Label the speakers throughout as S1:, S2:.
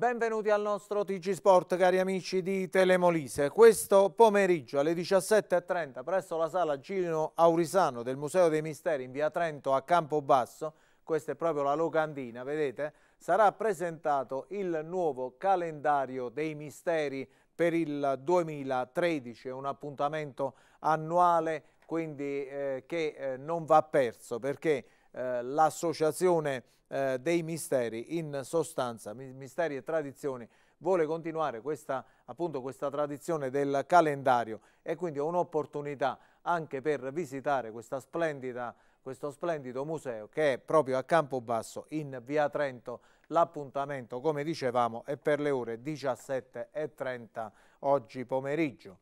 S1: Benvenuti al nostro TG Sport cari amici di Telemolise. Questo pomeriggio alle 17.30 presso la sala Gino Aurisano del Museo dei Misteri in via Trento a Campobasso, questa è proprio la locandina, vedete, sarà presentato il nuovo calendario dei misteri per il 2013, è un appuntamento annuale quindi eh, che eh, non va perso perché eh, l'associazione eh, dei misteri, in sostanza, misteri e tradizioni, vuole continuare questa, appunto, questa tradizione del calendario e quindi è un'opportunità anche per visitare questa splendida questo splendido museo che è proprio a Campobasso in via Trento. L'appuntamento, come dicevamo, è per le ore 17.30 oggi pomeriggio.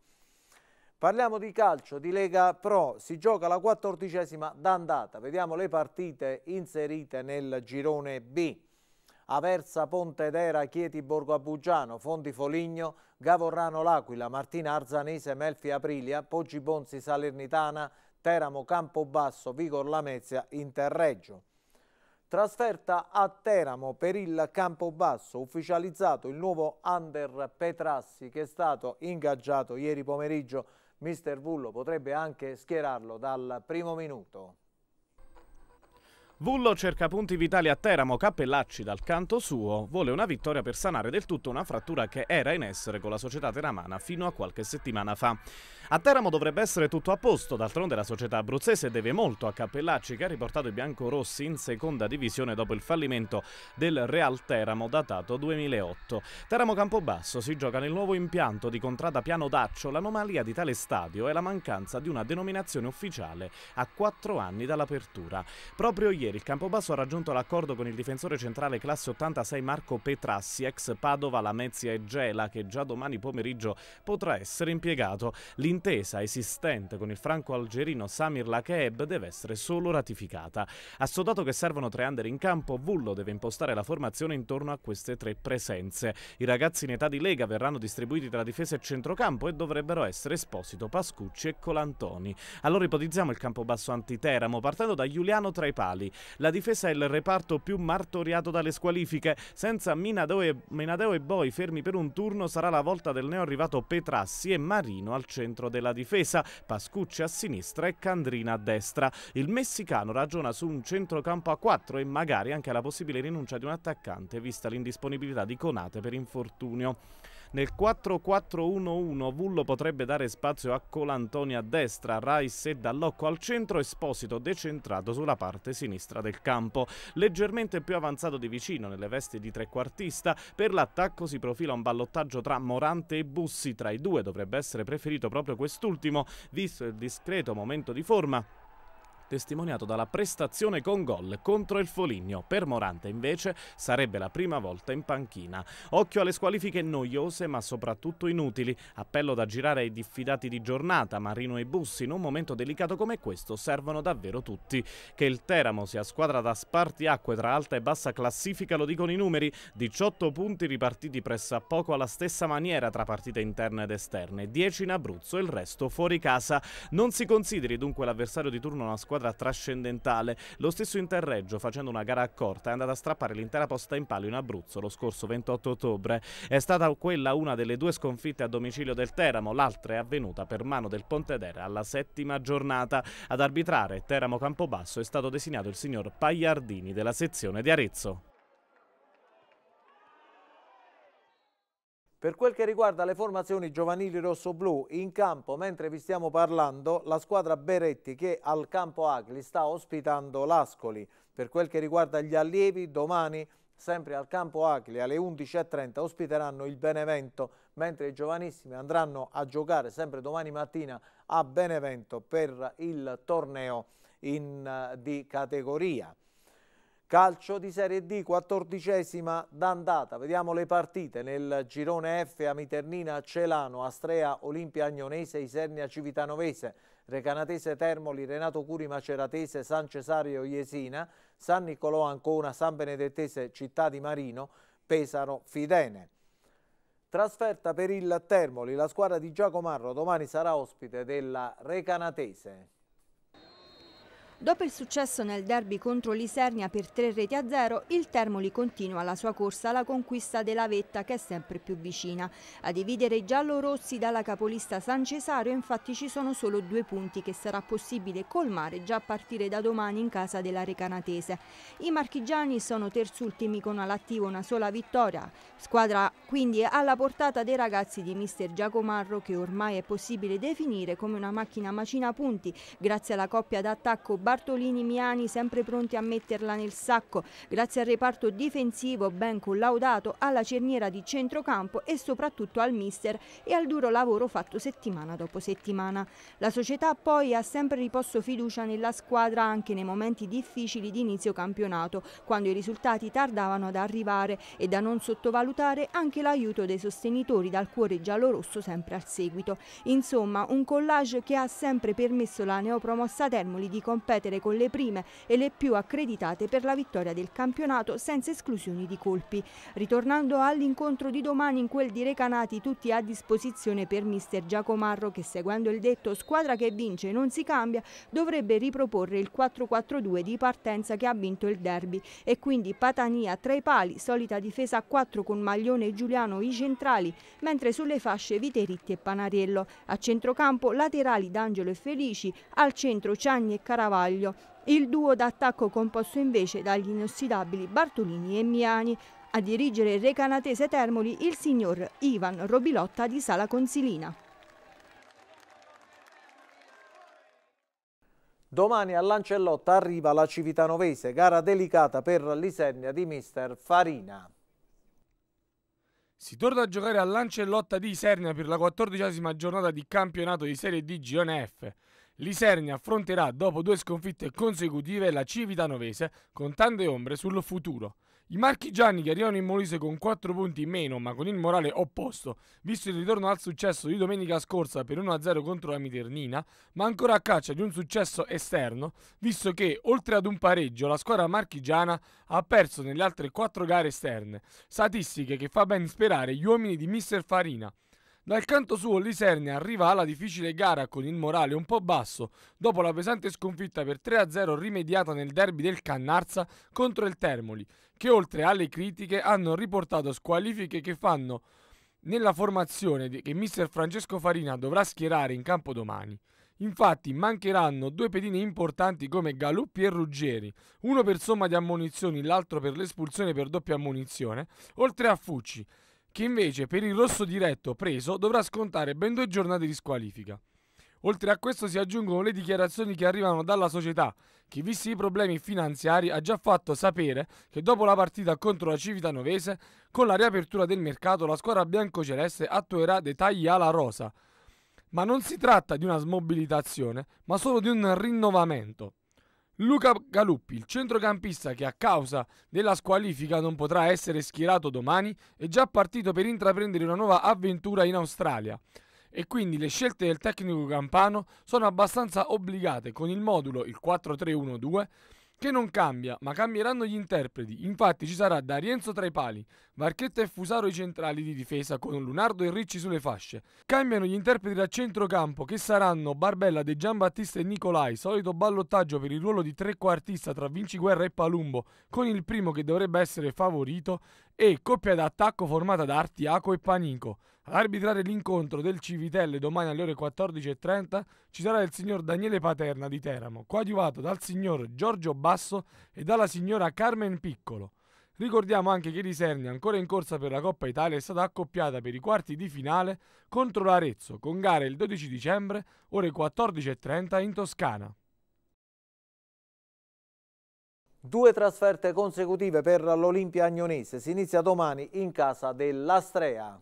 S1: Parliamo di calcio, di Lega Pro, si gioca la quattordicesima d'andata, vediamo le partite inserite nel girone B. Aversa, Pontedera, Chieti, Borgo Abugiano, Fondi Foligno, Gavorrano, L'Aquila, Martina Arzanese, Melfi Aprilia, Poggi Bonzi, Salernitana, Teramo, Campobasso, Vigor Lamezia, Interreggio. Trasferta a Teramo per il Campobasso, ufficializzato il nuovo under Petrassi che è stato ingaggiato ieri pomeriggio Mister Vullo potrebbe anche schierarlo dal primo minuto.
S2: Vullo cerca punti vitali a Teramo, Cappellacci dal canto suo vuole una vittoria per sanare del tutto una frattura che era in essere con la società teramana fino a qualche settimana fa. A Teramo dovrebbe essere tutto a posto, d'altronde la società abruzzese deve molto a Cappellacci che ha riportato i biancorossi in seconda divisione dopo il fallimento del Real Teramo datato 2008. Teramo Campobasso si gioca nel nuovo impianto di Contrada Piano Daccio, l'anomalia di tale stadio è la mancanza di una denominazione ufficiale a quattro anni dall'apertura. Proprio ieri ieri il Campobasso ha raggiunto l'accordo con il difensore centrale classe 86 Marco Petrassi, ex Padova, Lamezia e Gela, che già domani pomeriggio potrà essere impiegato. L'intesa esistente con il franco-algerino Samir Lakeb deve essere solo ratificata. Assodato che servono tre under in campo, Vullo deve impostare la formazione intorno a queste tre presenze. I ragazzi in età di Lega verranno distribuiti tra difesa e centrocampo e dovrebbero essere Esposito, Pascucci e Colantoni. Allora ipotizziamo il Campobasso antiteramo partendo da Giuliano tra i pali, la difesa è il reparto più martoriato dalle squalifiche. Senza Minadeo e, Minadeo e Boi fermi per un turno sarà la volta del neo arrivato Petrassi e Marino al centro della difesa, Pascucci a sinistra e Candrina a destra. Il messicano ragiona su un centrocampo a 4 e magari anche la possibile rinuncia di un attaccante vista l'indisponibilità di Conate per infortunio. Nel 4-4-1-1 Vullo potrebbe dare spazio a Colantoni a destra, Rice e Dallocco al centro, Esposito decentrato sulla parte sinistra del campo. Leggermente più avanzato di vicino nelle vesti di trequartista, per l'attacco si profila un ballottaggio tra Morante e Bussi, tra i due dovrebbe essere preferito proprio quest'ultimo, visto il discreto momento di forma testimoniato dalla prestazione con gol contro il Foligno. Per Morante invece sarebbe la prima volta in panchina. Occhio alle squalifiche noiose ma soprattutto inutili. Appello da girare ai diffidati di giornata, Marino e Bussi, in un momento delicato come questo servono davvero tutti. Che il Teramo sia squadra da spartiacque tra alta e bassa classifica lo dicono i numeri, 18 punti ripartiti pressappoco alla stessa maniera tra partite interne ed esterne, 10 in Abruzzo e il resto fuori casa. Non si consideri dunque l'avversario di turno una squadra squadra trascendentale. Lo stesso Interreggio, facendo una gara accorta, è andato a strappare l'intera posta in palio in Abruzzo lo scorso 28 ottobre. È stata quella una delle due sconfitte a domicilio del Teramo, l'altra è avvenuta per mano del Pontedera alla settima giornata. Ad arbitrare Teramo Campobasso è stato designato il signor Pagliardini della sezione di Arezzo.
S1: Per quel che riguarda le formazioni giovanili rosso-blu, in campo, mentre vi stiamo parlando, la squadra Beretti che al campo Agli sta ospitando l'Ascoli. Per quel che riguarda gli allievi, domani sempre al campo Agli alle 11.30 ospiteranno il Benevento, mentre i giovanissimi andranno a giocare sempre domani mattina a Benevento per il torneo in, eh, di categoria. Calcio di Serie D, quattordicesima d'andata. Vediamo le partite nel girone F, Amiternina, Celano, Astrea, Olimpia, Agnonese, Isernia, Civitanovese, Recanatese, Termoli, Renato Curi, Maceratese, San Cesario, Iesina, San Niccolò, Ancona, San Benedettese, Città di Marino, Pesaro, Fidene. Trasferta per il Termoli, la squadra di Giacomarro domani sarà ospite della Recanatese.
S3: Dopo il successo nel derby contro l'Isernia per tre reti a zero, il Termoli continua la sua corsa alla conquista della vetta che è sempre più vicina. A dividere i giallorossi dalla capolista San Cesario infatti ci sono solo due punti che sarà possibile colmare già a partire da domani in casa della Recanatese. I marchigiani sono terzultimi con all'attivo una sola vittoria, squadra quindi alla portata dei ragazzi di mister Giacomarro che ormai è possibile definire come una macchina macina punti grazie alla coppia d'attacco Bartolini Miani sempre pronti a metterla nel sacco, grazie al reparto difensivo ben collaudato, alla cerniera di centrocampo e soprattutto al mister e al duro lavoro fatto settimana dopo settimana. La società poi ha sempre riposto fiducia nella squadra anche nei momenti difficili di inizio campionato, quando i risultati tardavano ad arrivare e da non sottovalutare anche l'aiuto dei sostenitori dal cuore giallorosso sempre al seguito. Insomma, un collage che ha sempre permesso la neopromossa Termoli di competere competere con le prime e le più accreditate per la vittoria del campionato senza esclusioni di colpi. Ritornando all'incontro di domani in quel di Recanati tutti a disposizione per mister Giacomarro che seguendo il detto squadra che vince non si cambia dovrebbe riproporre il 4-4-2 di partenza che ha vinto il derby e quindi Patania tra i pali, solita difesa a 4 con Maglione e Giuliano i centrali, mentre sulle fasce Viteritti e Panariello. A centrocampo laterali D'Angelo e Felici, al centro Ciagni e Caravaggio bersaglio. Il duo d'attacco composto invece dagli inossidabili Bartolini e Miani, a dirigere il Recanatese Termoli il signor Ivan Robilotta di Sala Consilina.
S1: Domani Lancellotta arriva la Civitanovese, gara delicata per l'Isernia di
S4: mister Farina. Si torna a giocare Lancellotta di Isernia per la quattordicesima giornata di campionato di Serie D Girone F. Liserni affronterà dopo due sconfitte consecutive la Civitanovese con tante ombre sul futuro. I marchigiani che arrivano in Molise con 4 punti in meno ma con il morale opposto, visto il ritorno al successo di domenica scorsa per 1-0 contro la Miternina, ma ancora a caccia di un successo esterno, visto che oltre ad un pareggio la squadra marchigiana ha perso nelle altre 4 gare esterne, statistiche che fa ben sperare gli uomini di Mister Farina. Dal canto suo Lisernia arriva alla difficile gara con il morale un po' basso dopo la pesante sconfitta per 3-0 rimediata nel derby del Cannarza contro il Termoli, che oltre alle critiche hanno riportato squalifiche che fanno nella formazione che mister Francesco Farina dovrà schierare in campo domani. Infatti mancheranno due pedine importanti come Galuppi e Ruggeri, uno per somma di ammunizioni, l'altro per l'espulsione per doppia ammunizione, oltre a Fucci, che invece per il rosso diretto preso dovrà scontare ben due giornate di squalifica. Oltre a questo si aggiungono le dichiarazioni che arrivano dalla società, che visti i problemi finanziari ha già fatto sapere che dopo la partita contro la Civitanovese, con la riapertura del mercato la squadra biancoceleste attuerà dei tagli alla rosa. Ma non si tratta di una smobilitazione, ma solo di un rinnovamento. Luca Galuppi, il centrocampista che a causa della squalifica non potrà essere schierato domani, è già partito per intraprendere una nuova avventura in Australia. E quindi le scelte del tecnico campano sono abbastanza obbligate con il modulo, il 4-3-1-2, che non cambia, ma cambieranno gli interpreti. Infatti ci sarà da Rienzo tra i pali, Varchetta e Fusaro i centrali di difesa con Lunardo e Ricci sulle fasce. Cambiano gli interpreti da centrocampo che saranno Barbella, De Giambattista e Nicolai, solito ballottaggio per il ruolo di trequartista tra Vinci Guerra e Palumbo, con il primo che dovrebbe essere favorito, e coppia d'attacco formata da Artiaco e Panico. Ad arbitrare l'incontro del Civitelle domani alle ore 14.30 ci sarà il signor Daniele Paterna di Teramo, coadiuvato dal signor Giorgio Basso e dalla signora Carmen Piccolo. Ricordiamo anche che Risernia, ancora in corsa per la Coppa Italia, è stata accoppiata per i quarti di finale contro l'Arezzo, con gare il 12 dicembre, ore 14.30 in Toscana.
S1: Due trasferte consecutive per l'Olimpia Agnonese. Si inizia domani in casa dell'Astrea.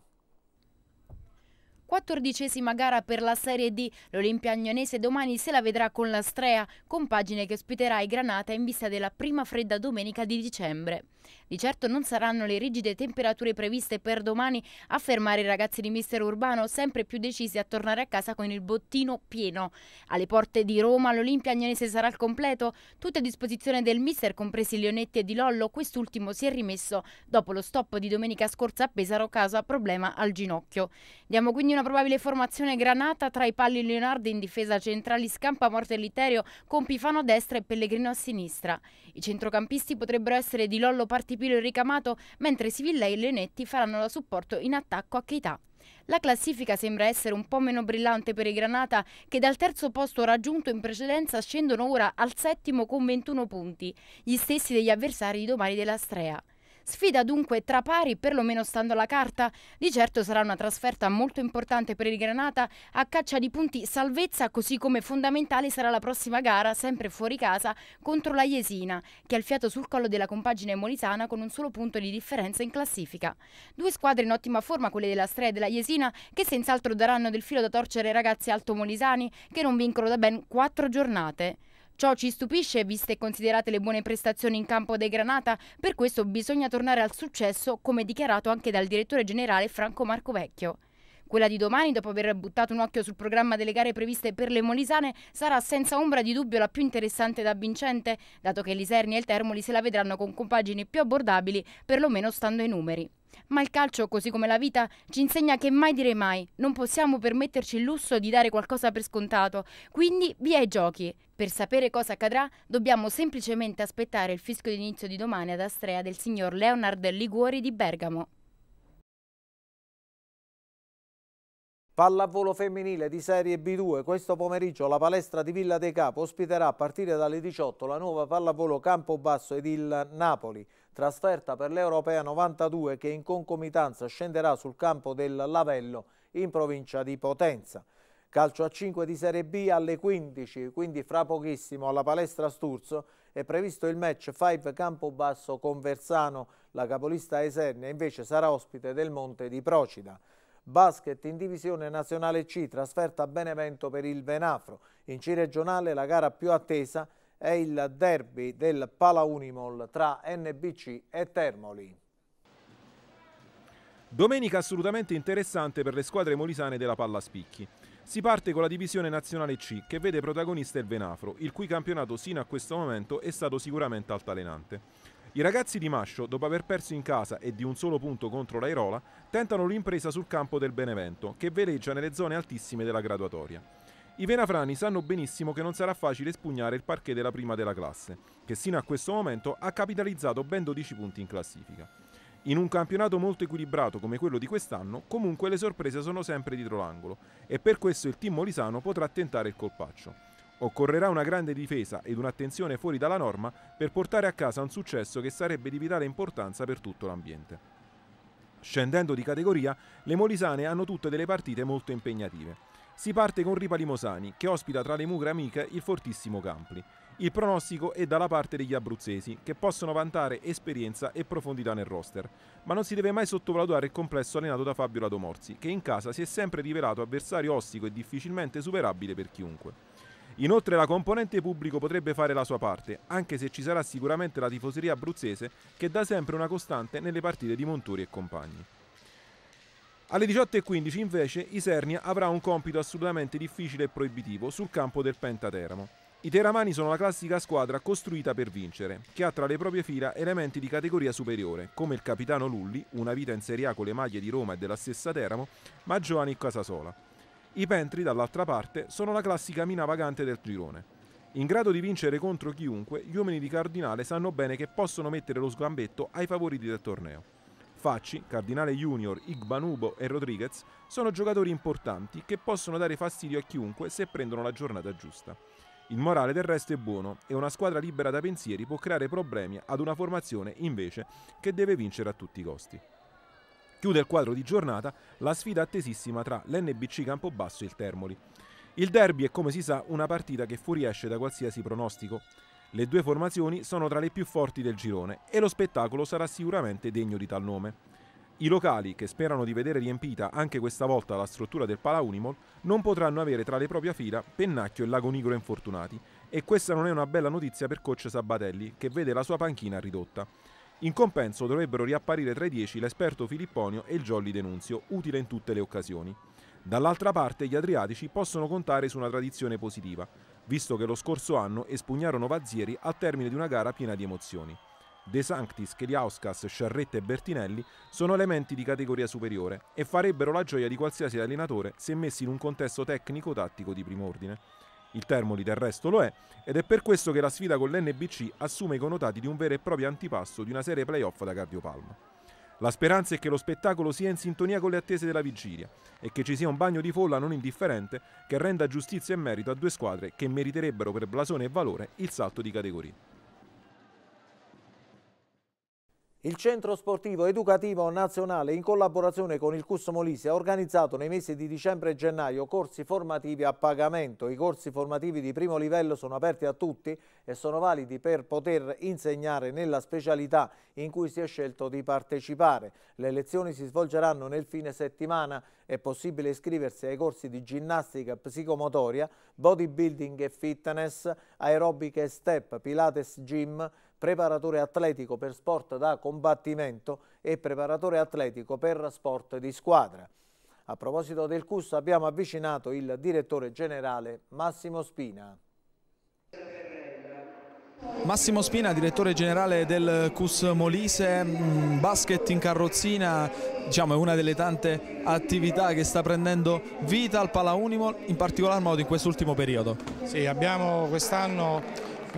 S5: Quattordicesima gara per la Serie D, l'Olimpia Agnonese domani se la vedrà con la Strea, compagine che ospiterà i Granata in vista della prima fredda domenica di dicembre. Di certo non saranno le rigide temperature previste per domani a fermare i ragazzi di mister Urbano, sempre più decisi a tornare a casa con il bottino pieno. Alle porte di Roma l'Olimpia Agnonese sarà al completo, tutte a disposizione del mister, compresi Leonetti e Di Lollo, quest'ultimo si è rimesso dopo lo stop di domenica scorsa a Pesaro, causa problema al ginocchio. Diamo quindi una probabile formazione granata tra i palli Leonardo in difesa centrali Scampa Morte e Literio con Pifano a destra e Pellegrino a sinistra. I centrocampisti potrebbero essere Di Lollo, Partipilo e Ricamato, mentre Sivillei e Leonetti faranno da supporto in attacco a Keita. La classifica sembra essere un po' meno brillante per i Granata che dal terzo posto raggiunto in precedenza scendono ora al settimo con 21 punti, gli stessi degli avversari di domani della Strea. Sfida dunque tra pari, perlomeno stando alla carta. Di certo sarà una trasferta molto importante per il Granata a caccia di punti salvezza, così come fondamentale sarà la prossima gara, sempre fuori casa, contro la Jesina, che ha il fiato sul collo della compagine molisana con un solo punto di differenza in classifica. Due squadre in ottima forma, quelle della Strea e della Jesina, che senz'altro daranno del filo da torcere ai ragazzi altomolisani che non vincono da ben quattro giornate. Ciò ci stupisce, viste e considerate le buone prestazioni in campo dei Granata, per questo bisogna tornare al successo, come dichiarato anche dal direttore generale Franco Marco Vecchio. Quella di domani, dopo aver buttato un occhio sul programma delle gare previste per le molisane, sarà senza ombra di dubbio la più interessante da avvincente, dato che l'Iserni e il Termoli se la vedranno con compagini più abbordabili, perlomeno stando ai numeri. Ma il calcio, così come la vita, ci insegna che mai dire mai, non possiamo permetterci il lusso di dare qualcosa per scontato, quindi via i giochi. Per sapere cosa accadrà dobbiamo semplicemente aspettare il fisco d'inizio di domani ad Astrea del signor Leonard Liguori di Bergamo.
S1: Pallavolo femminile di Serie B2. Questo pomeriggio la palestra di Villa De Capo ospiterà a partire dalle 18 la nuova pallavolo Campobasso ed il Napoli, trasferta per l'Europea 92 che in concomitanza scenderà sul campo del Lavello in provincia di Potenza. Calcio a 5 di Serie B alle 15, quindi fra pochissimo alla palestra Sturzo è previsto il match 5 Campobasso con Versano. La capolista Esernia invece sarà ospite del Monte di Procida. Basket in divisione nazionale C, trasferta a Benevento per il Venafro. In C regionale la gara più attesa è il derby del Pala Unimol tra NBC e Termoli.
S6: Domenica assolutamente interessante per le squadre molisane della palla spicchi. Si parte con la divisione nazionale C che vede protagonista il Venafro, il cui campionato sino a questo momento è stato sicuramente altalenante. I ragazzi di Mascio, dopo aver perso in casa e di un solo punto contro l'Airola, tentano l'impresa sul campo del Benevento, che veleggia nelle zone altissime della graduatoria. I venafrani sanno benissimo che non sarà facile spugnare il parquet della prima della classe, che sino a questo momento ha capitalizzato ben 12 punti in classifica. In un campionato molto equilibrato come quello di quest'anno, comunque le sorprese sono sempre dietro l'angolo e per questo il team molisano potrà tentare il colpaccio. Occorrerà una grande difesa ed un'attenzione fuori dalla norma per portare a casa un successo che sarebbe di vitale importanza per tutto l'ambiente. Scendendo di categoria, le molisane hanno tutte delle partite molto impegnative. Si parte con Ripa Limosani, che ospita tra le mugre amiche il fortissimo Campli. Il pronostico è dalla parte degli abruzzesi, che possono vantare esperienza e profondità nel roster, ma non si deve mai sottovalutare il complesso allenato da Fabio Ladomorzi, che in casa si è sempre rivelato avversario ostico e difficilmente superabile per chiunque. Inoltre la componente pubblico potrebbe fare la sua parte, anche se ci sarà sicuramente la tifoseria abruzzese che da sempre una costante nelle partite di Monturi e compagni. Alle 18.15 invece Isernia avrà un compito assolutamente difficile e proibitivo sul campo del Pentateramo. I teramani sono la classica squadra costruita per vincere, che ha tra le proprie fila elementi di categoria superiore, come il capitano Lulli, una vita in Serie A con le maglie di Roma e della stessa Teramo, ma Giovanni Casasola. I Pentri, dall'altra parte, sono la classica mina vagante del girone. In grado di vincere contro chiunque, gli uomini di Cardinale sanno bene che possono mettere lo sgambetto ai favoriti del torneo. Facci, Cardinale Junior, Igbanubo e Rodriguez sono giocatori importanti che possono dare fastidio a chiunque se prendono la giornata giusta. Il morale del resto è buono e una squadra libera da pensieri può creare problemi ad una formazione invece che deve vincere a tutti i costi. Chiude il quadro di giornata la sfida attesissima tra l'NBC Campobasso e il Termoli. Il derby è come si sa una partita che fuoriesce da qualsiasi pronostico. Le due formazioni sono tra le più forti del girone e lo spettacolo sarà sicuramente degno di tal nome. I locali, che sperano di vedere riempita anche questa volta la struttura del Pala Unimol, non potranno avere tra le proprie fila Pennacchio e Lagonigro infortunati e questa non è una bella notizia per coach Sabatelli, che vede la sua panchina ridotta. In compenso dovrebbero riapparire tra i 10 l'esperto Filipponio e il Jolly Denunzio, utile in tutte le occasioni. Dall'altra parte gli Adriatici possono contare su una tradizione positiva, visto che lo scorso anno espugnarono Vazzieri al termine di una gara piena di emozioni. De Sanctis, Keliauskas, Sciarretta e Bertinelli sono elementi di categoria superiore e farebbero la gioia di qualsiasi allenatore se messi in un contesto tecnico-tattico di primo ordine. Il Termoli del resto lo è ed è per questo che la sfida con l'NBC assume i connotati di un vero e proprio antipasto di una serie playoff da cardiopalma. La speranza è che lo spettacolo sia in sintonia con le attese della vigilia e che ci sia un bagno di folla non indifferente che renda giustizia e merito a due squadre che meriterebbero per blasone e valore il salto di categoria. Il Centro
S1: Sportivo Educativo Nazionale, in collaborazione con il CUS Molise, ha organizzato nei mesi di dicembre e gennaio corsi formativi a pagamento. I corsi formativi di primo livello sono aperti a tutti e sono validi per poter insegnare nella specialità in cui si è scelto di partecipare. Le lezioni si svolgeranno nel fine settimana. È possibile iscriversi ai corsi di ginnastica psicomotoria, bodybuilding e fitness, aerobica e step, pilates gym, preparatore atletico per sport da combattimento e preparatore atletico per sport di squadra. A proposito del CUS abbiamo avvicinato il direttore generale Massimo Spina.
S7: Massimo Spina, direttore generale del CUS Molise, mm, basket in carrozzina diciamo, è una delle tante attività che sta prendendo
S8: vita al Palaunimol, in particolar modo in quest'ultimo periodo. Sì, abbiamo quest'anno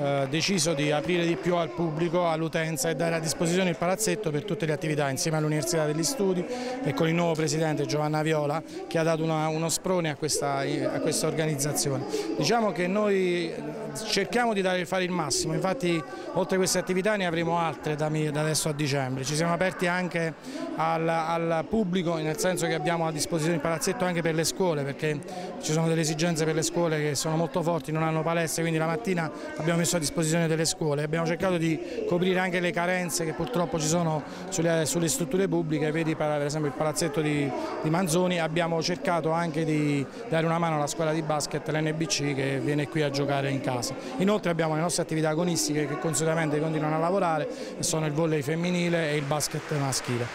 S8: eh, deciso di aprire di più al pubblico, all'utenza e dare a disposizione il palazzetto per tutte le attività insieme all'Università degli Studi e con il nuovo presidente Giovanna Viola che ha dato una, uno sprone a questa, a questa organizzazione. Diciamo che noi cerchiamo di dare, fare il massimo, infatti oltre a queste attività ne avremo altre da, da adesso a dicembre, ci siamo aperti anche al, al, pubblico nel senso che abbiamo a disposizione il palazzetto anche per le scuole perché ci sono delle esigenze per le scuole che sono molto forti, non hanno palestre, quindi la mattina abbiamo messo a disposizione delle scuole, abbiamo cercato di coprire anche le carenze che purtroppo ci sono sulle, sulle strutture pubbliche, vedi per esempio il palazzetto di, di Manzoni, abbiamo cercato anche di dare una mano alla scuola di basket, l'NBC che viene qui a giocare in casa casa. Inoltre abbiamo le nostre attività agonistiche che consuetamente continuano a lavorare, sono il volley femminile e il basket maschile.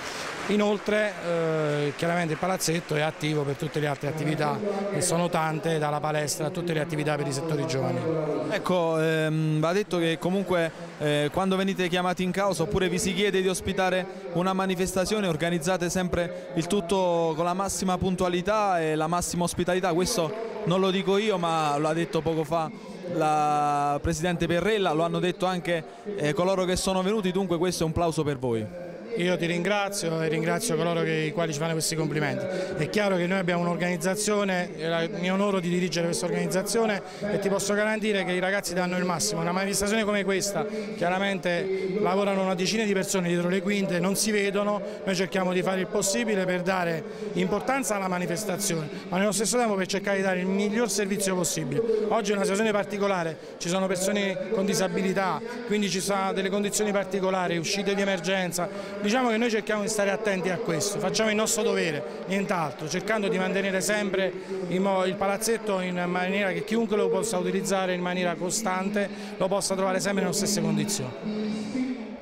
S8: Inoltre eh, chiaramente il palazzetto è attivo per tutte le altre attività che sono tante, dalla palestra a tutte le attività per i settori giovani. Ecco,
S7: ehm, va detto che comunque eh, quando venite chiamati in causa oppure vi si chiede di ospitare una manifestazione organizzate sempre il tutto con la massima puntualità e la massima ospitalità, questo non lo dico io ma l'ha detto poco fa la Presidente Perrella, lo hanno detto anche eh, coloro che sono venuti, dunque questo è un plauso per voi.
S8: Io ti ringrazio e ringrazio coloro che, i quali ci fanno questi complimenti. È chiaro che noi abbiamo un'organizzazione, mi onoro di dirigere questa organizzazione e ti posso garantire che i ragazzi danno il massimo. Una manifestazione come questa, chiaramente lavorano una decina di persone dietro le quinte, non si vedono, noi cerchiamo di fare il possibile per dare importanza alla manifestazione, ma nello stesso tempo per cercare di dare il miglior servizio possibile. Oggi è una situazione particolare, ci sono persone con disabilità, quindi ci sono delle condizioni particolari, uscite di emergenza, Diciamo che noi cerchiamo di stare attenti a questo, facciamo il nostro dovere, nient'altro, cercando di mantenere sempre il palazzetto in maniera che chiunque lo possa utilizzare in maniera costante lo possa trovare sempre nelle stesse
S3: condizioni.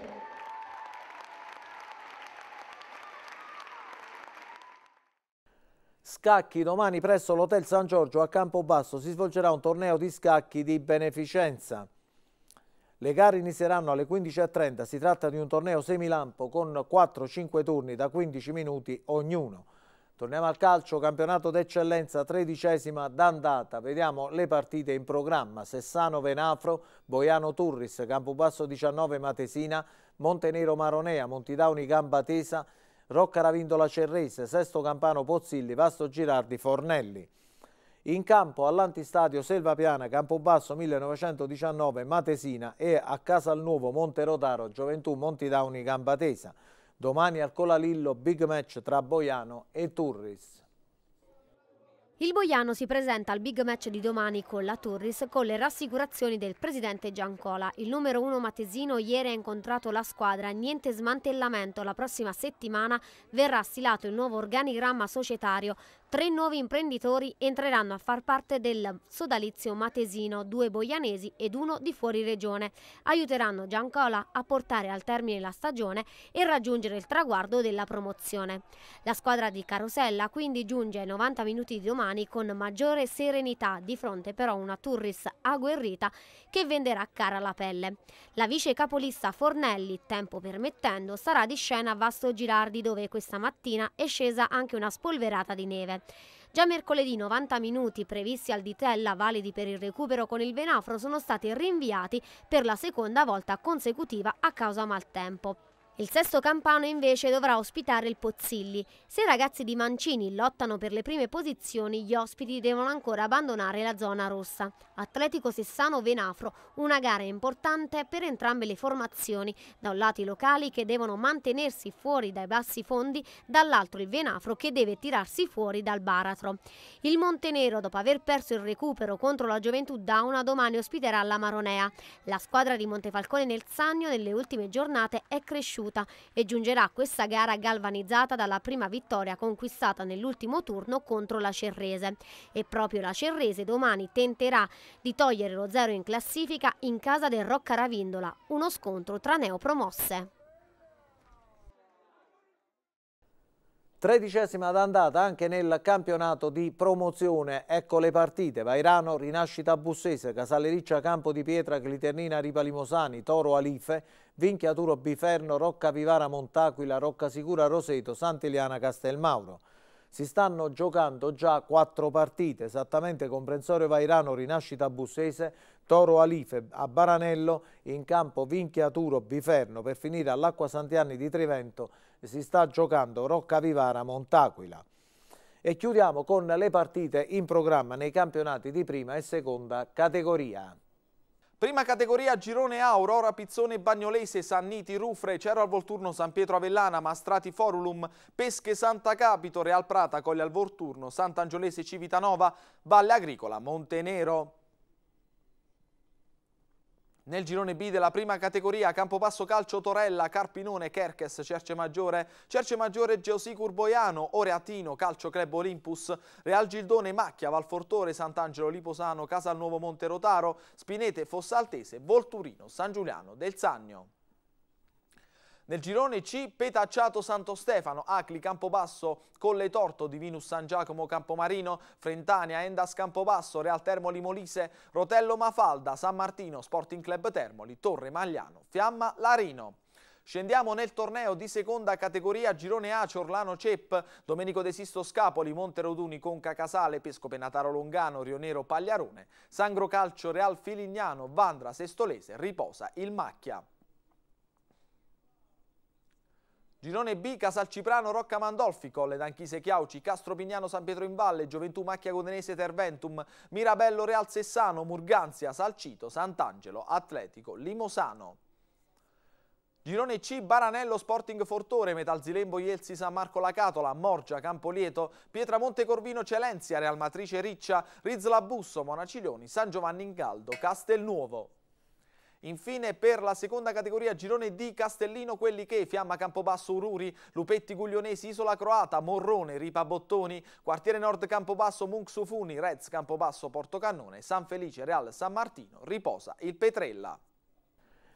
S1: Scacchi domani presso l'Hotel San Giorgio a Campobasso si svolgerà un torneo di scacchi di beneficenza. Le gare inizieranno alle 15.30, si tratta di un torneo semilampo con 4-5 turni da 15 minuti ognuno. Torniamo al calcio, campionato d'eccellenza, tredicesima d'andata. Vediamo le partite in programma. Sessano Venafro, Boiano Turris, Campobasso 19 Matesina, Montenero Maronea, Montidauni Gambatesa, Rocca Ravindola Cerrese, Sesto Campano Pozzilli, Vasto Girardi Fornelli in campo all'antistadio Selva Piana, Campobasso 1919 Matesina e a Casalnuovo Monterotaro Gioventù Montidauni Gambatesa. Domani al Colalillo big match tra Boiano e Turris.
S9: Il Boiano si presenta al big match di domani con la Turris con le rassicurazioni del presidente Giancola. Il numero 1 Matesino ieri ha incontrato la squadra, niente smantellamento. La prossima settimana verrà stilato il nuovo organigramma societario Tre nuovi imprenditori entreranno a far parte del sodalizio matesino, due boianesi ed uno di fuori regione. Aiuteranno Giancola a portare al termine la stagione e raggiungere il traguardo della promozione. La squadra di Carosella quindi giunge ai 90 minuti di domani con maggiore serenità di fronte però a una Turris agguerrita che venderà cara la pelle. La vice capolista Fornelli, tempo permettendo, sarà di scena a Vasto Girardi dove questa mattina è scesa anche una spolverata di neve. Già mercoledì 90 minuti previsti al Ditella, validi per il recupero con il Venafro, sono stati rinviati per la seconda volta consecutiva a causa maltempo. Il sesto campano invece dovrà ospitare il Pozzilli. Se i ragazzi di Mancini lottano per le prime posizioni, gli ospiti devono ancora abbandonare la zona rossa. Atletico Sessano-Venafro, una gara importante per entrambe le formazioni, da un lato i locali che devono mantenersi fuori dai bassi fondi, dall'altro il Venafro che deve tirarsi fuori dal baratro. Il Montenero, dopo aver perso il recupero contro la Gioventù Dauna, domani ospiterà la Maronea. La squadra di Montefalcone nel Sannio nelle ultime giornate è cresciuta battuta e giungerà questa gara galvanizzata dalla prima vittoria conquistata nell'ultimo turno contro la Cerrese. E proprio la Cerrese domani tenterà di togliere lo zero in classifica in casa del Rocca Ravindola, uno scontro tra neopromosse.
S1: Tredicesima d'andata anche nel campionato di promozione. Ecco le partite. Vairano, Rinascita Bussese, Casalericcia, Campo di Pietra, Cliternina, Ripa Limosani, Toro Alife, Vinchiaturo Biferno, Rocca Vivara, Montaquila, Rocca Sicura, Roseto, Sant'Eliana Castelmauro. Si stanno giocando già quattro partite, esattamente comprensorio Vairano, Rinascita Bussese, Toro Alife a Baranello, in campo Vinchiaturo Biferno, per finire all'Acqua Sant'Anni di Trivento si sta giocando Roccavivara Montaquila. E chiudiamo con le partite in programma nei campionati di prima e seconda categoria.
S7: Prima categoria Girone A, Aurora Pizzone Bagnolese, Sanniti Rufre, Cero al Volturno, San Pietro Avellana, Mastrati Forulum, Pesche Santa Capito, Real Prata, Colle al Volturno, Sant'Angiolese Civitanova, Valle Agricola, Montenero. Nel girone B della prima categoria, Campobasso Calcio Torella, Carpinone, Kerkes, Cercemaggiore, Cercemaggiore, Geosicur Boiano, Oreatino, Calcio Club Olympus, Real Gildone, Macchia, Valfortore, Sant'Angelo, Liposano, Casalnuovo Rotaro, Spinete, Fossaltese, Volturino, San Giuliano, Del Sannio. Nel girone C Petacciato Santo Stefano, Acli Campobasso, Colle Torto, Divinus San Giacomo Campomarino, Frentania Endas Campobasso, Real Termoli Molise, Rotello Mafalda, San Martino, Sporting Club Termoli, Torre Magliano, Fiamma Larino. Scendiamo nel torneo di seconda categoria Girone A, Ciorlano Cep, Domenico De Sisto Scapoli, Roduni, Conca Casale, Pesco Penataro Longano, Rionero Pagliarone, Sangro Calcio, Real Filignano, Vandra Sestolese, Riposa, Il Macchia. Girone B, Casalciprano, Rocca Mandolfi, Colle d'Anchise Chiauci, Castro Pignano, San Pietro in Valle, Gioventù Macchia Codenese Terventum, Mirabello Real Sessano, Murganzia, Salcito, Sant'Angelo, Atletico, Limosano. Girone C, Baranello, Sporting Fortore, Metalzilembo, Ielsi, San Marco La Catola, Morgia, Campolieto, Pietramonte Corvino, Celenzia, Real Matrice Riccia, Rizla Busso, Monaciglioni, San Giovanni in Caldo, Castelnuovo. Infine per la seconda categoria girone D Castellino quelli che Fiamma Campobasso Ururi, Lupetti Guglionesi Isola Croata, Morrone, Ripa Bottoni, Quartiere Nord Campobasso Munxufuni, Rez Campobasso Portocannone, San Felice Real San Martino, Riposa il Petrella.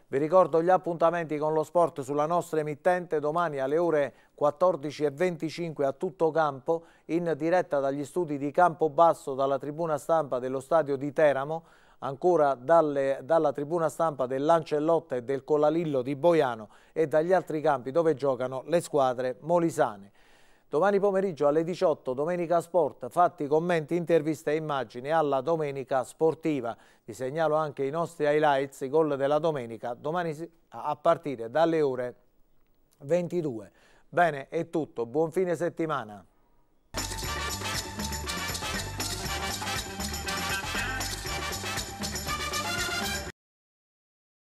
S1: Vi ricordo gli appuntamenti con lo sport sulla nostra emittente domani alle ore 14.25 a tutto campo in diretta dagli studi di Campobasso dalla tribuna stampa dello stadio di Teramo ancora dalle, dalla tribuna stampa dell'Ancellotta e del Colalillo di Boiano e dagli altri campi dove giocano le squadre molisane. Domani pomeriggio alle 18 Domenica Sport, fatti commenti, interviste e immagini alla Domenica Sportiva. Vi segnalo anche i nostri highlights, i gol della domenica, domani a partire dalle ore 22. Bene, è tutto, buon fine settimana.